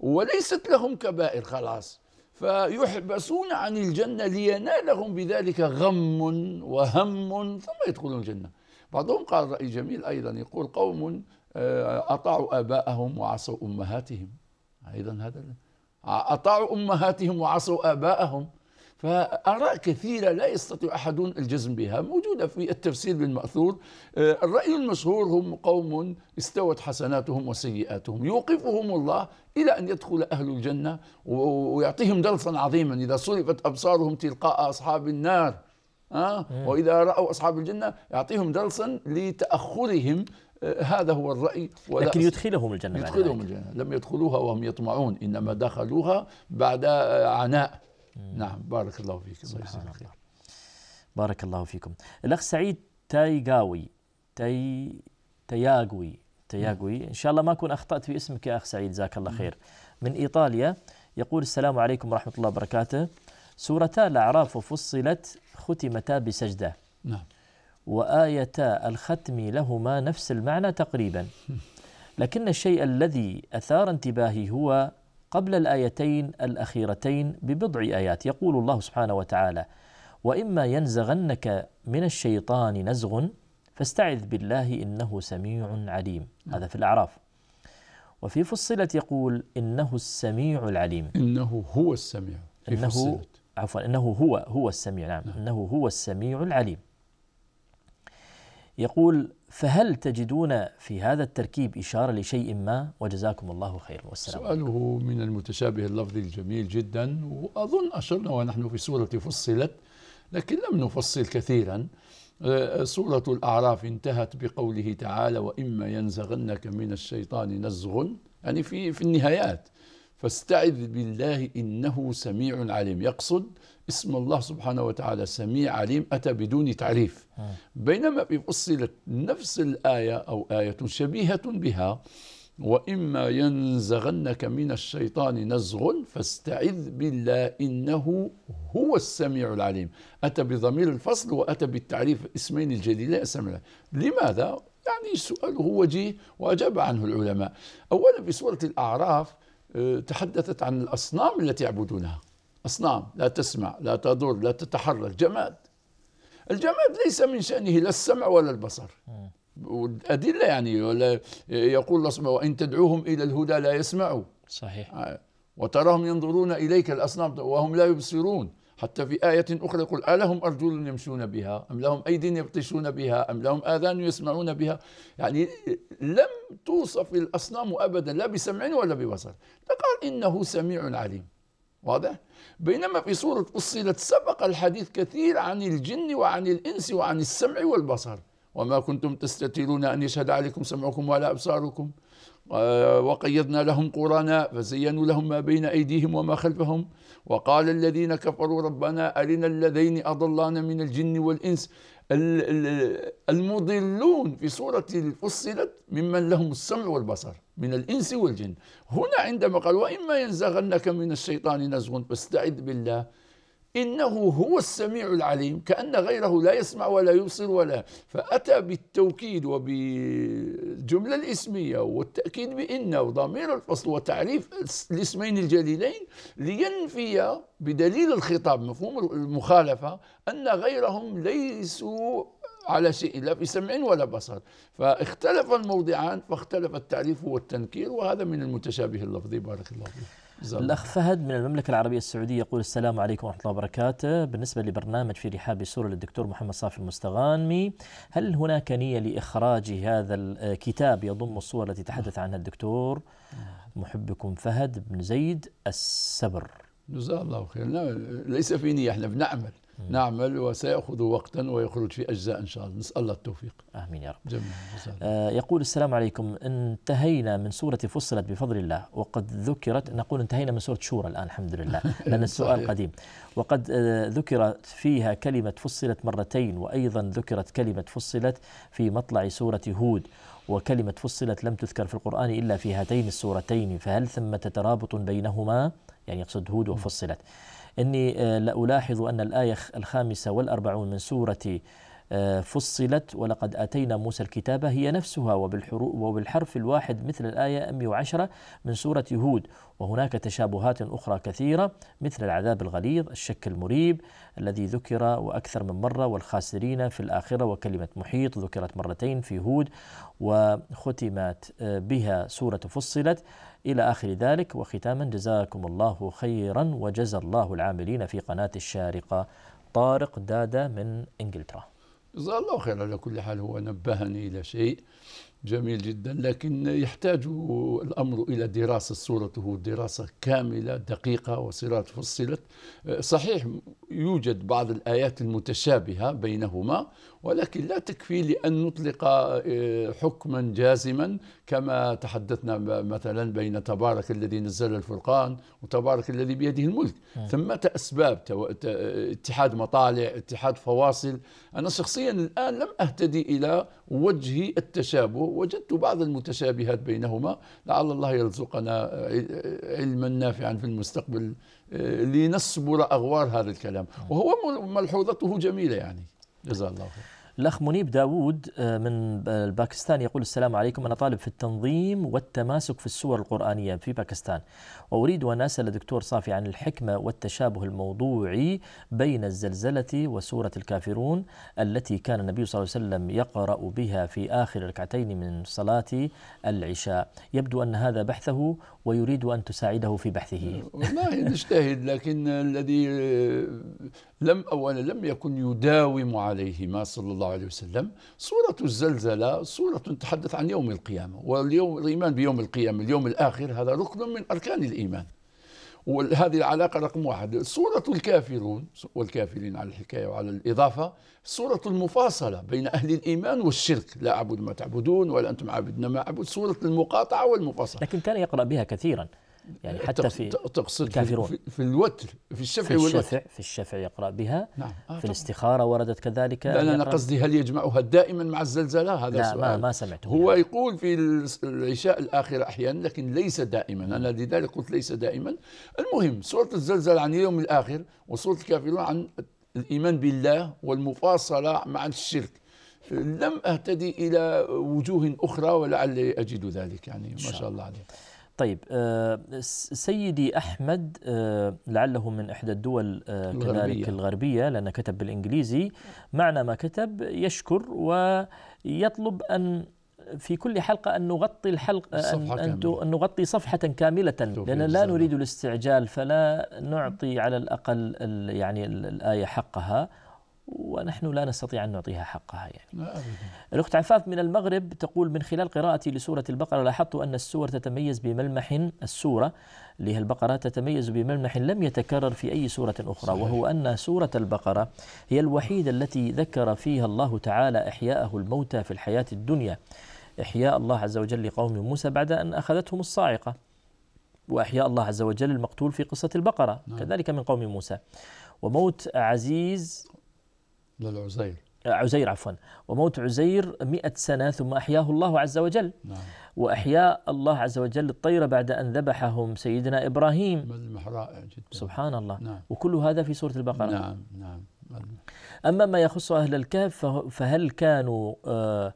وليست لهم كبائر خلاص فيحبسون عن الجنة لينالهم بذلك غم وهم ثم يدخلون الجنة بعضهم قال رأي جميل أيضا يقول قوم آه، أطاعوا آباءهم وعصوا أمهاتهم أيضا هذا أطاعوا أمهاتهم وعصوا آباءهم فآراء كثيرة لا يستطيع أحد الجزم بها موجودة في التفسير بالمأثور آه، الرأي المشهور هم قوم استوت حسناتهم وسيئاتهم يوقفهم الله إلى أن يدخل أهل الجنة ويعطيهم درسا عظيما إذا صرفت أبصارهم تلقاء أصحاب النار أه؟ إيه. وإذا رأوا أصحاب الجنة يعطيهم درسا لتأخرهم آه، هذا هو الرأي لكن يدخلهم الجنة يدخلهم الجنة لم يدخلوها وهم يطمعون إنما دخلوها بعد آه، عناء نعم بارك الله فيك الله بارك الله فيكم الاخ سعيد تايغاوي تاي تياغوي تياغوي ان شاء الله ما اكون اخطات في اسمك يا اخ سعيد جزاك الله خير من ايطاليا يقول السلام عليكم ورحمه الله وبركاته سورتا الاعراف فصلت ختمتا بسجده نعم وايتا الختم لهما نفس المعنى تقريبا لكن الشيء الذي اثار انتباهي هو قبل الآيتين الأخيرتين ببضع آيات يقول الله سبحانه وتعالى وإما ينزغنك من الشيطان نزغ فاستعذ بالله إنه سميع عليم نعم. هذا في الأعراف وفي فصلت يقول إنه السميع العليم إنه هو السميع في إنه فصلت. عفوا إنه هو هو السميع نعم, نعم إنه هو السميع العليم يقول فهل تجدون في هذا التركيب إشارة لشيء ما وجزاكم الله خيرا والسلام سؤاله من المتشابه اللفظي الجميل جدا وأظن أشرنا ونحن في سورة فصلت لكن لم نفصل كثيرا آه، سورة الأعراف انتهت بقوله تعالى وإما ينزغنك من الشيطان نزغ يعني في في النهايات فاستعذ بالله إنه سميع عليم يقصد اسم الله سبحانه وتعالى سميع عليم أتى بدون تعريف بينما فصلت نفس الآية أو آية شبيهة بها وإما ينزغنك من الشيطان نزغ فاستعذ بالله إنه هو السميع العليم أتى بضمير الفصل وأتى بالتعريف اسمين الجليلين السميع لماذا؟ يعني سؤاله وجيه وأجاب عنه العلماء أولا في سورة الأعراف آه، تحدثت عن الأصنام التي يعبدونها أصنام لا تسمع لا تدور لا تتحرك جماد الجماد ليس من شأنه لا السمع ولا البصر والأدلة يعني ولا يقول الله سبحانه وإن تدعوهم إلى الهدى لا يسمعوا صحيح آه. وتراهم ينظرون إليك الأصنام وهم لا يبصرون حتى في آية أخرى يقول ألهم أرجل يمشون بها أم لهم أيدي يبطشون بها أم لهم آذان يسمعون بها يعني لم توصف الأصنام أبدا لا بسمع ولا ببصر فقال إنه سميع عليم واضح؟ بينما في سورة فصلت سبق الحديث كثير عن الجن وعن الإنس وعن السمع والبصر وما كنتم تستترون أن يشهد عليكم سمعكم ولا أبصاركم آه، وقيضنا لهم قرانا فزينوا لهم ما بين أيديهم وما خلفهم وقال الذين كفروا ربنا أرنا الذين أضلانا من الجن والإنس المضلون في سورة فصلت ممن لهم السمع والبصر من الإنس والجن هنا عندما قال وإما ينزغنك من الشيطان نزغ فاستعذ بالله إنه هو السميع العليم كأن غيره لا يسمع ولا يبصر ولا فأتى بالتوكيد وبالجملة الإسمية والتأكيد بإن وضمير الفصل وتعريف الاسمين الجليلين لينفي بدليل الخطاب مفهوم المخالفة أن غيرهم ليسوا على شيء لا في سمع ولا بصر فاختلف الموضعان فاختلف التعريف والتنكير وهذا من المتشابه اللفظي بارك الله فيك زم. الأخ فهد من المملكة العربية السعودية يقول السلام عليكم ورحمة الله وبركاته بالنسبة لبرنامج في رحاب سورة للدكتور محمد صافي المستغانمي هل هناك نية لإخراج هذا الكتاب آه، يضم الصور التي تحدث عنها الدكتور محبكم فهد بن زيد السبر جزاه الله خير لا ليس في نية احنا بنعمل نعمل وسيأخذ وقتا ويخرج في أجزاء إن شاء الله نسأل الله التوفيق آمين يا رب جميل. آه يقول السلام عليكم انتهينا من سورة فصلت بفضل الله وقد ذكرت نقول انتهينا من سورة شورى الآن الحمد لله لأن السؤال قديم وقد آه ذكرت فيها كلمة فصلت مرتين وأيضا ذكرت كلمة فصلت في مطلع سورة هود وكلمة فصلت لم تذكر في القرآن إلا في هاتين السورتين فهل ثمة ترابط بينهما يعني يقصد هود وفصلت إني آه، لألاحظ أن الآية الخامسة والأربعون من سورة آه، فصلت ولقد آتينا موسى الكتابة هي نفسها وبالحرف الواحد مثل الآية 110 من سورة هود وهناك تشابهات أخرى كثيرة مثل العذاب الغليظ الشك المريب الذي ذكر وأكثر من مرة والخاسرين في الآخرة وكلمة محيط ذكرت مرتين في هود وختمت آه، بها سورة فصلت إلى آخر ذلك وختاما جزاكم الله خيرا وجزى الله العاملين في قناة الشارقة طارق دادا من إنجلترا جزاه الله خيرا على كل حال هو نبهني إلى شيء جميل جدا لكن يحتاج الامر الى دراسه صورته دراسه كامله دقيقه وصراط فصلت صحيح يوجد بعض الايات المتشابهه بينهما ولكن لا تكفي لان نطلق آه، حكما جازما كما تحدثنا مثلا بين تبارك الذي نزل الفرقان وتبارك الذي بيده الملك نعم. ثمة اسباب اتحاد مطالع اتحاد فواصل انا شخصيا الان لم اهتدي الى وجه التشابه وجدت بعض المتشابهات بينهما لعل الله يرزقنا علما نافعا في المستقبل آه، لنصبر أغوار هذا الكلام وهو ملحوظته جميلة يعني جزاه الله خير الأخ منيب داوود آه، من باكستان يقول السلام عليكم أنا طالب في التنظيم والتماسك في السور القرآنية في باكستان وأريد أن أسأل دكتور صافي عن الحكمة والتشابه الموضوعي بين الزلزلة وسورة الكافرون التي كان النبي صلى الله عليه وسلم يقرأ بها في آخر ركعتين من صلاة العشاء يبدو أن هذا بحثه ويريد أن تساعده في بحثه والله نجتهد لكن الذي آه، لم أولا لم يكن يداوم عليهما صلى الله عليه وسلم سورة الزلزلة سورة تحدث عن يوم القيامة واليوم الإيمان بيوم القيامة اليوم الآخر هذا ركن من أركان الإيمان الإيمان وهذه العلاقة رقم واحد سورة الكافرون والكافرين على الحكاية وعلى الإضافة سورة المفاصلة بين أهل الإيمان والشرك لا أعبد ما تعبدون ولا أنتم عابدون ما أعبد سورة المقاطعة والمفاصلة لكن كان يقرأ بها كثيرا يعني حتى في تقصد الكافرون في, في الوتر في الشفع في الشفع في الشفع يقرا بها نعم. آه في الاستخاره وردت كذلك لا انا قصدي هل يجمعها دائما مع الزلزله هذا لا السؤال. ما, ما سمعته هو يعني. يقول في العشاء الاخر احيانا لكن ليس دائما انا لذلك قلت ليس دائما المهم سوره الزلزله عن اليوم الاخر وسوره الكافرون عن الايمان بالله والمفاصله مع الشرك لم اهتدي الى وجوه اخرى ولعلي اجد ذلك يعني ما شاء الله عليك طيب آه، سيدي أحمد آه، لعله من إحدى الدول آه، الغربية. كذلك الغربية لأنه كتب بالإنجليزي معنى ما كتب يشكر ويطلب أن في كل حلقة أن نغطي الحلقة أن, أن نغطي صفحة كاملة لأن لا نريد الاستعجال فلا نعطي على الأقل يعني الآية حقها ونحن لا نستطيع أن نعطيها حقها يعني الأخت عفاف من المغرب تقول من خلال قراءتي لسورة البقرة لاحظت أن السور تتميز بملمح السورة لها البقرة تتميز بملمح لم يتكرر في أي سورة أخرى صحيح. وهو أن سورة البقرة هي الوحيدة التي ذكر فيها الله تعالى إحياءه الموتى في الحياة الدنيا إحياء الله عز وجل لقوم موسى بعد أن أخذتهم الصاعقة وأحياء الله عز وجل المقتول في قصة البقرة نعم. كذلك من قوم موسى وموت عزيز للعزير آه، عزير عفوا وموت عزير مئة سنة ثم أحياه الله عز وجل نعم. وأحيا الله عز وجل الطير بعد أن ذبحهم سيدنا إبراهيم ملمح جدا سبحان الله نعم. وكل هذا في سورة البقرة نعم نعم أما ما يخص أهل الكهف فهل كانوا آه،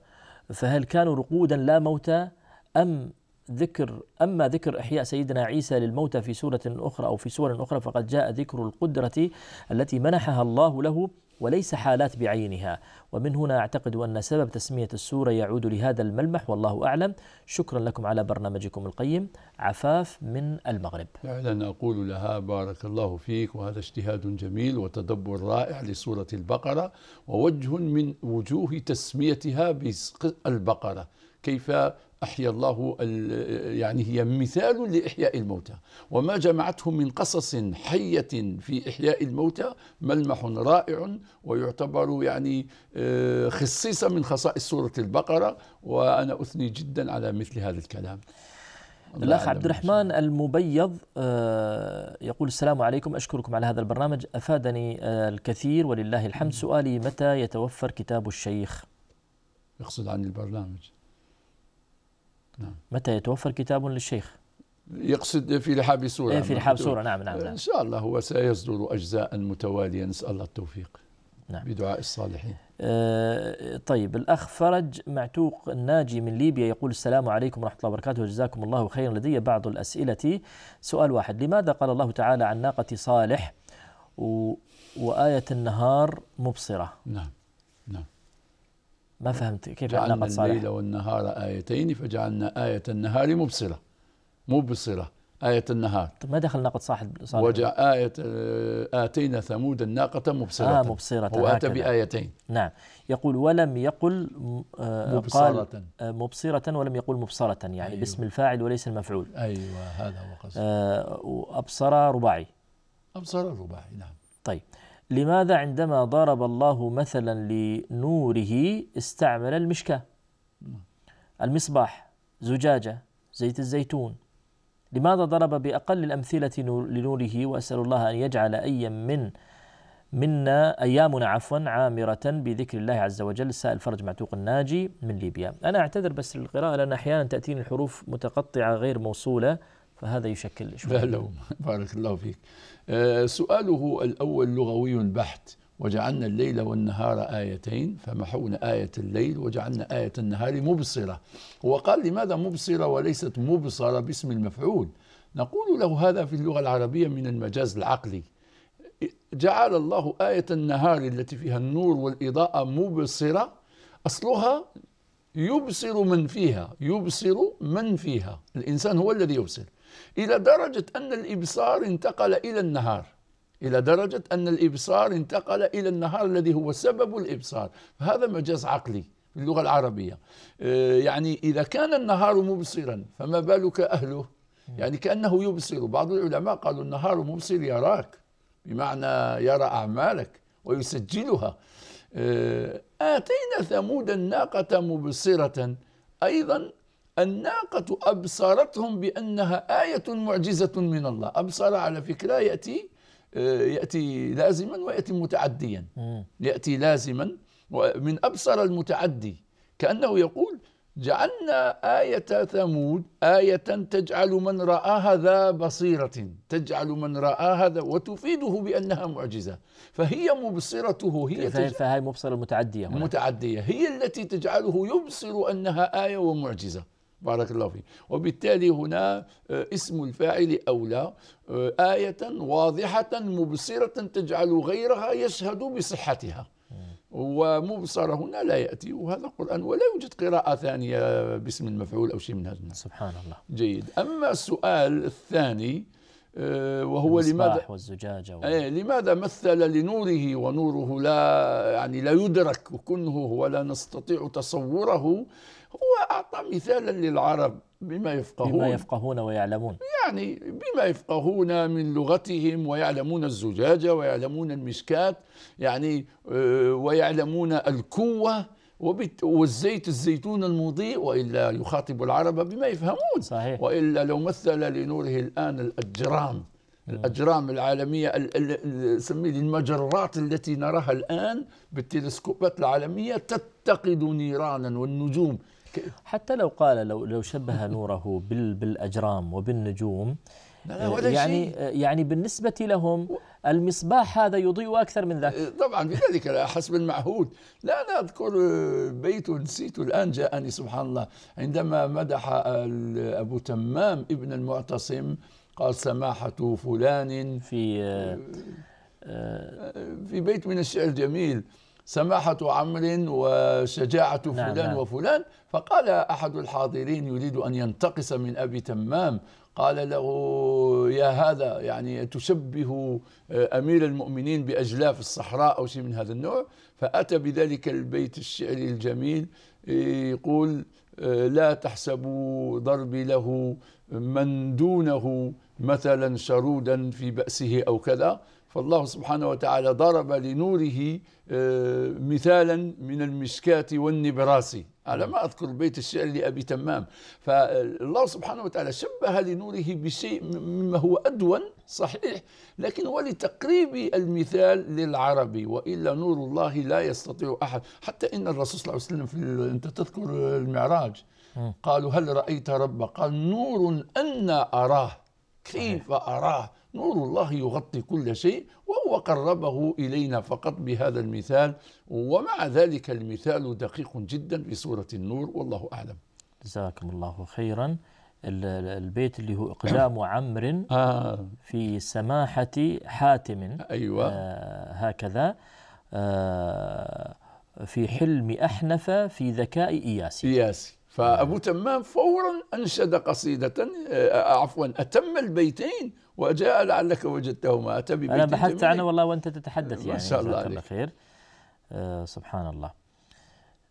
فهل كانوا رقودا لا موتى أم ذكر أما ذكر إحياء سيدنا عيسى للموتى في سورة أخرى أو في سور أخرى فقد جاء ذكر القدرة التي منحها الله له وليس حالات بعينها ومن هنا أعتقد أن سبب تسمية السورة يعود لهذا الملمح والله أعلم شكرا لكم على برنامجكم القيم عفاف من المغرب فعلا أقول لها بارك الله فيك وهذا اجتهاد جميل وتدبر رائع لسورة البقرة ووجه من وجوه تسميتها بالبقرة كيف أحيا الله يعني هي مثال لإحياء الموتى وما جمعته من قصص حية في إحياء الموتى ملمح رائع ويعتبر يعني آه، خصيصة من خصائص سورة البقرة وأنا أثني جدا على مثل هذا الكلام الأخ عبد الرحمن المبيض آه، يقول السلام عليكم أشكركم على هذا البرنامج أفادني آه، الكثير ولله الحمد سؤالي متى يتوفر كتاب الشيخ يقصد عن البرنامج نعم. متى يتوفر كتاب للشيخ يقصد في لحاب سورة إيه، في لحاب سورة نعم نعم نعم إن شاء الله هو سيصدر أجزاء متوالية نسأل الله التوفيق نعم. بدعاء الصالحين آه طيب الأخ فرج معتوق الناجي من ليبيا يقول السلام عليكم ورحمة الله وبركاته جزاكم الله خيرا لدي بعض الأسئلة سؤال واحد لماذا قال الله تعالى عن ناقة صالح و وآية النهار مبصرة نعم نعم ما فهمت كيف علاقة صالح الليل والنهار آيتين فجعلنا آية النهار مبصرة مبصرة آية النهار طيب ما دخل ناقة صاحب صالح وجع آية آه، آتينا ثمود الناقة مبصرة آه مبصرة وآتى بآيتين نعم يقول ولم يقل آه، مبصرة آه، مبصرة ولم يقل مبصرة يعني أيوة باسم الفاعل وليس المفعول أيوة هذا هو قصدي آه وأبصر رباعي أبصر رباعي نعم طيب لماذا عندما ضرب الله مثلا لنوره استعمل المشكاه المصباح زجاجه زيت الزيتون لماذا ضرب باقل الامثله لنوره واسال الله ان يجعل ايا من منا ايامنا عفوا عامره بذكر الله عز وجل السائل فرج معتوق الناجي من ليبيا انا اعتذر بس للقراءه لان احيانا تاتيني الحروف متقطعه غير موصوله فهذا يشكل شوي لا بارك الله فيك آه، سؤاله الأول لغوي بحت وجعلنا الليل والنهار آيتين فمحونا آية الليل وجعلنا آية النهار مبصرة وقال لماذا مبصرة وليست مبصرة باسم المفعول نقول له هذا في اللغة العربية من المجاز العقلي جعل الله آية النهار التي فيها النور والإضاءة مبصرة أصلها يبصر من فيها يبصر من فيها الإنسان هو الذي يبصر إلى درجة أن الإبصار انتقل إلى النهار إلى درجة أن الإبصار انتقل إلى النهار الذي هو سبب الإبصار هذا مجاز عقلي في اللغة العربية آه، يعني إذا كان النهار مبصرا فما بالك أهله يعني كأنه يبصر بعض العلماء قالوا النهار مبصر يراك بمعنى يرى أعمالك ويسجلها آه، آتينا ثمود الناقة مبصرة أيضا الناقة أبصرتهم بأنها آية معجزة من الله أبصر على فكرة يأتي آه، يأتي لازما ويأتي متعديا يأتي لازما من أبصر المتعدي كأنه يقول جعلنا آية ثمود آية تجعل من رآها ذا بصيرة تجعل من رآها ذا وتفيده بأنها معجزة فهي مبصرته هي فهي مبصرة متعدية متعدية هي التي تجعله يبصر أنها آية ومعجزة بارك الله فيك وبالتالي هنا آه، اسم الفاعل أولى آه، آية واضحة مبصرة تجعل غيرها يشهد بصحتها ومبصرة هنا لا يأتي وهذا القرآن ولا يوجد قراءة ثانية باسم المفعول أو شيء من هذا سبحان الله جيد أما السؤال الثاني آه، وهو لماذا والزجاجة و... أي لماذا مثل لنوره ونوره لا يعني لا يدرك كنه ولا نستطيع تصوره هو أعطى مثالا للعرب بما يفقهون بما يفقهون ويعلمون يعني بما يفقهون من لغتهم ويعلمون الزجاجة ويعلمون المشكات يعني آه، ويعلمون الكوة والزيت الزيتون المضيء والا يخاطب العرب بما يفهمون صحيح. والا لو مثل لنوره الان الاجرام الاجرام العالميه سميه المجرات التي نراها الان بالتلسكوبات العالميه تتقد نيرانا والنجوم حتى لو قال لو لو شبه نوره بالاجرام وبالنجوم يعني يعني بالنسبة لهم المصباح هذا يضيء أكثر من ذاك إيه، طبعا بذلك لا حسب المعهود لا أنا أذكر آه، بيت نسيته الآن جاءني سبحان الله عندما مدح أبو تمام ابن المعتصم قال سماحة فلان في آه، آه، في بيت من الشعر الجميل سماحة عمر وشجاعة نعم، فلان نعم. وفلان فقال أحد الحاضرين يريد أن ينتقص من أبي تمام قال له يا هذا يعني تشبه آه، أمير المؤمنين بأجلاف الصحراء أو شيء من هذا النوع فأتى بذلك البيت الشعري الجميل آه، يقول آه، لا تحسبوا ضربي له من دونه مثلا شرودا في بأسه أو كذا فالله سبحانه وتعالى ضرب لنوره مثالا من المشكاة والنبراس على ما أذكر بيت الشعر لأبي تمام فالله سبحانه وتعالى شبه لنوره بشيء مما هو أدون صحيح لكن ولتقريب المثال للعربي وإلا نور الله لا يستطيع أحد حتى إن الرسول صلى الله عليه وسلم في أنت تذكر المعراج قالوا هل رأيت ربك قال نور أن أراه كيف أراه نور الله يغطي كل شيء وهو قربه إلينا فقط بهذا المثال ومع ذلك المثال دقيق جدا في سورة النور والله أعلم جزاكم الله خيرا البيت اللي هو إقدام عمر آه. في سماحة حاتم أيوة آه هكذا آه في حلم أحنف في ذكاء إياسي إياسي فأبو تمام فورا أنشد قصيدة آه، عفوا أتم البيتين وجاء لعلك وجدتهما أتى أنا بحثت عنه والله وأنت تتحدث يعني ما شاء الله عليك. خير آه سبحان الله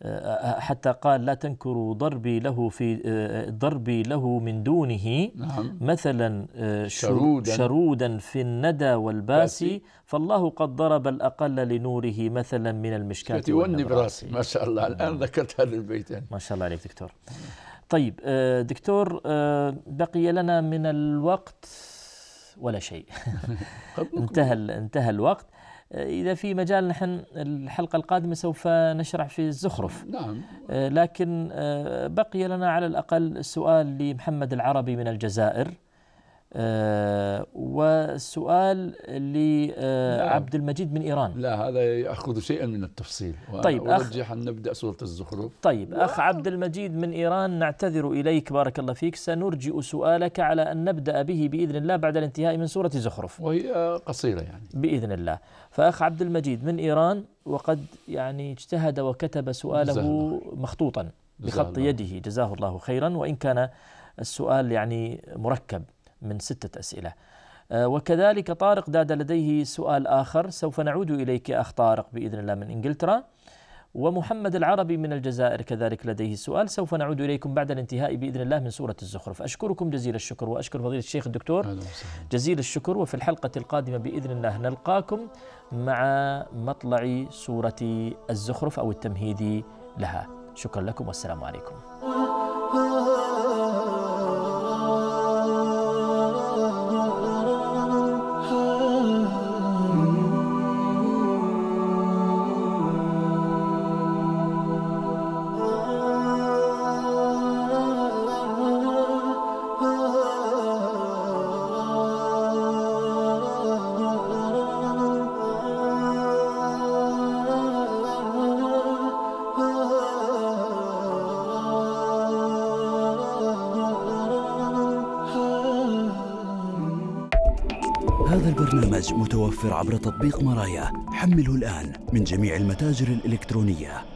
آه،, آه حتى قال لا تنكروا ضربي له في آه ضربي له من دونه نعم. مثلا آه شرودا, شرودا في الندى والباسي فالله قد ضرب الأقل لنوره مثلا من المشكاة والنبراس ما شاء الله الآن نعم. ذكرت هذا البيتين يعني. ما شاء الله عليك دكتور طيب آه، دكتور آه، بقي لنا من الوقت ولا شيء انتهى انتهى الوقت آه، إذا في مجال نحن الحلقة القادمة سوف نشرح في الزخرف نعم آه، لكن آه، بقي لنا على الأقل سؤال لمحمد العربي من الجزائر والسؤال لعبد آه, آه، نعم. المجيد من إيران لا هذا يأخذ شيئا من التفصيل طيب أرجح أن نبدأ سورة الزخرف طيب أخ عبد المجيد من إيران نعتذر إليك بارك الله فيك سنرجئ سؤالك على أن نبدأ به بإذن الله بعد الانتهاء من سورة زخرف وهي قصيرة يعني بإذن الله فأخ عبد المجيد من إيران وقد يعني اجتهد وكتب سؤاله مخطوطا بخط يده جزاه الله خيرا وإن كان السؤال يعني مركب من ستة أسئلة آه، وكذلك طارق داد لديه سؤال آخر سوف نعود إليك أخ طارق بإذن الله من إنجلترا ومحمد العربي من الجزائر كذلك لديه سؤال سوف نعود إليكم بعد الانتهاء بإذن الله من سورة الزخرف أشكركم جزيل الشكر وأشكر فضيلة الشيخ الدكتور جزيل الشكر وفي الحلقة القادمة بإذن الله نلقاكم مع مطلع سورة الزخرف أو التمهيد لها شكرا لكم والسلام عليكم تطبيق مرايا حمله الآن من جميع المتاجر الإلكترونية